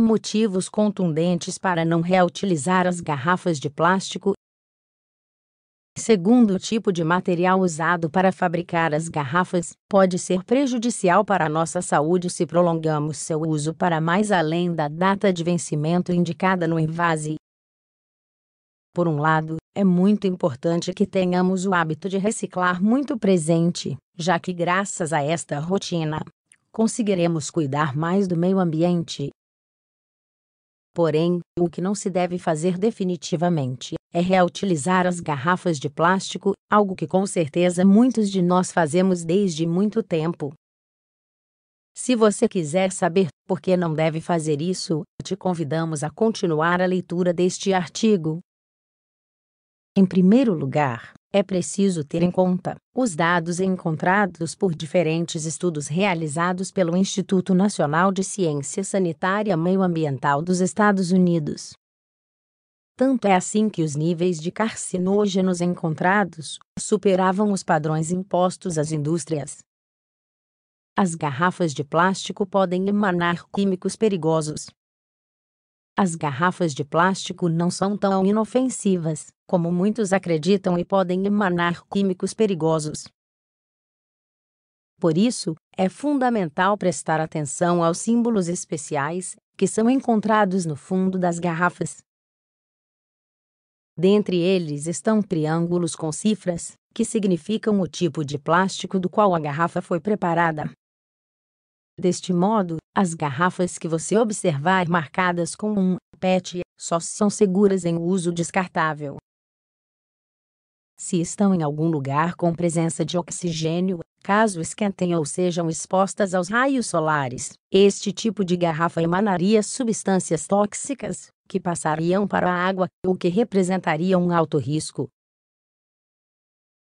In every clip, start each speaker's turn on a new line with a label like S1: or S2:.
S1: Motivos contundentes para não reutilizar as garrafas de plástico. Segundo o tipo de material usado para fabricar as garrafas, pode ser prejudicial para a nossa saúde se prolongamos seu uso para mais além da data de vencimento indicada no envase. Por um lado, é muito importante que tenhamos o hábito de reciclar muito presente, já que, graças a esta rotina, conseguiremos cuidar mais do meio ambiente Porém, o que não se deve fazer definitivamente é reutilizar as garrafas de plástico, algo que com certeza muitos de nós fazemos desde muito tempo. Se você quiser saber por que não deve fazer isso, te convidamos a continuar a leitura deste artigo. Em primeiro lugar, é preciso ter em conta os dados encontrados por diferentes estudos realizados pelo Instituto Nacional de Ciência Sanitária Ambiental dos Estados Unidos. Tanto é assim que os níveis de carcinógenos encontrados superavam os padrões impostos às indústrias. As garrafas de plástico podem emanar químicos perigosos, as garrafas de plástico não são tão inofensivas como muitos acreditam e podem emanar químicos perigosos. Por isso, é fundamental prestar atenção aos símbolos especiais que são encontrados no fundo das garrafas. Dentre eles estão triângulos com cifras, que significam o tipo de plástico do qual a garrafa foi preparada, Deste modo, as garrafas que você observar marcadas com um PET só são seguras em uso descartável. Se estão em algum lugar com presença de oxigênio, caso esquentem ou sejam expostas aos raios solares, este tipo de garrafa emanaria substâncias tóxicas que passariam para a água, o que representaria um alto risco.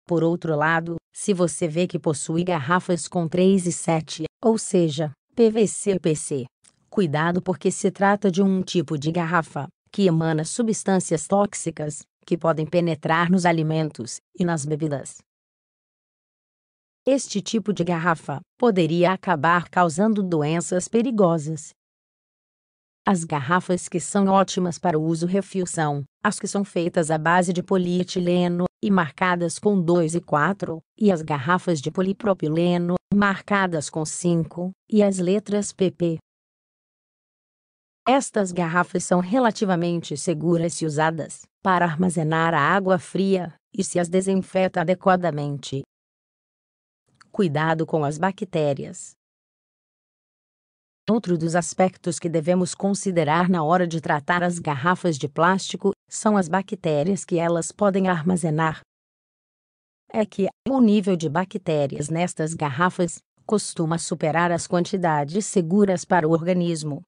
S1: Por outro lado, se você vê que possui garrafas com 3 e 7, ou seja, PVC e PC, cuidado porque se trata de um tipo de garrafa que emana substâncias tóxicas que podem penetrar nos alimentos e nas bebidas. Este tipo de garrafa poderia acabar causando doenças perigosas. As garrafas que são ótimas para o uso refil são as que são feitas à base de polietileno e marcadas com 2 e 4, e as garrafas de polipropileno, marcadas com 5, e as letras PP. Estas garrafas são relativamente seguras se usadas para armazenar a água fria e se as desinfeta adequadamente. Cuidado com as bactérias Outro dos aspectos que devemos considerar na hora de tratar as garrafas de plástico são as bactérias que elas podem armazenar. É que o nível de bactérias nestas garrafas costuma superar as quantidades seguras para o organismo.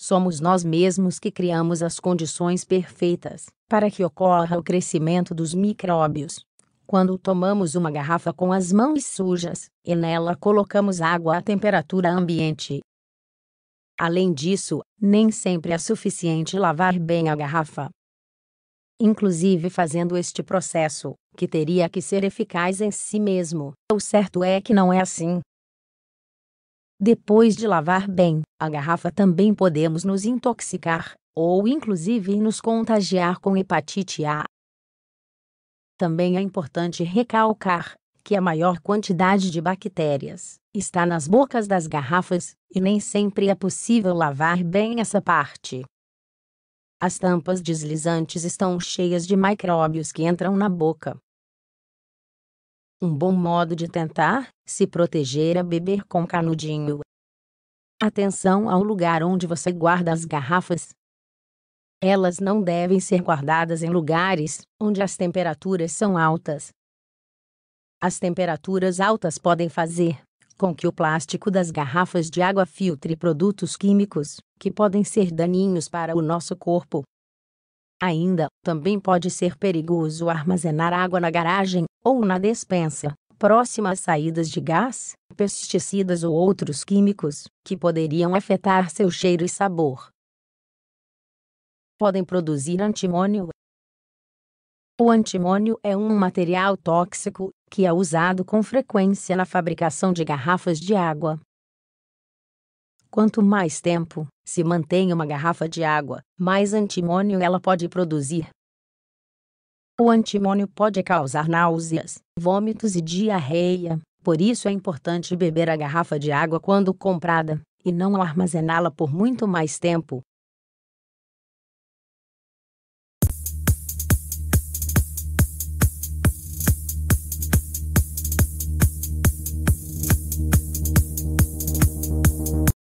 S1: Somos nós mesmos que criamos as condições perfeitas para que ocorra o crescimento dos micróbios. Quando tomamos uma garrafa com as mãos sujas e nela colocamos água à temperatura ambiente, Além disso, nem sempre é suficiente lavar bem a garrafa. Inclusive fazendo este processo, que teria que ser eficaz em si mesmo, o certo é que não é assim. Depois de lavar bem a garrafa, também podemos nos intoxicar, ou inclusive nos contagiar com hepatite A. Também é importante recalcar que a maior quantidade de bactérias está nas bocas das garrafas, e nem sempre é possível lavar bem essa parte. As tampas deslizantes estão cheias de micróbios que entram na boca. Um bom modo de tentar se proteger é beber com canudinho. Atenção ao lugar onde você guarda as garrafas. Elas não devem ser guardadas em lugares onde as temperaturas são altas, as temperaturas altas podem fazer com que o plástico das garrafas de água filtre produtos químicos, que podem ser daninhos para o nosso corpo. Ainda, também pode ser perigoso armazenar água na garagem ou na despensa, próxima às saídas de gás, pesticidas ou outros químicos, que poderiam afetar seu cheiro e sabor. Podem produzir antimônio, o antimônio é um material tóxico que é usado com frequência na fabricação de garrafas de água. Quanto mais tempo se mantém uma garrafa de água, mais antimônio ela pode produzir. O antimônio pode causar náuseas, vômitos e diarreia, por isso é importante beber a garrafa de água quando comprada, e não armazená-la por muito mais tempo,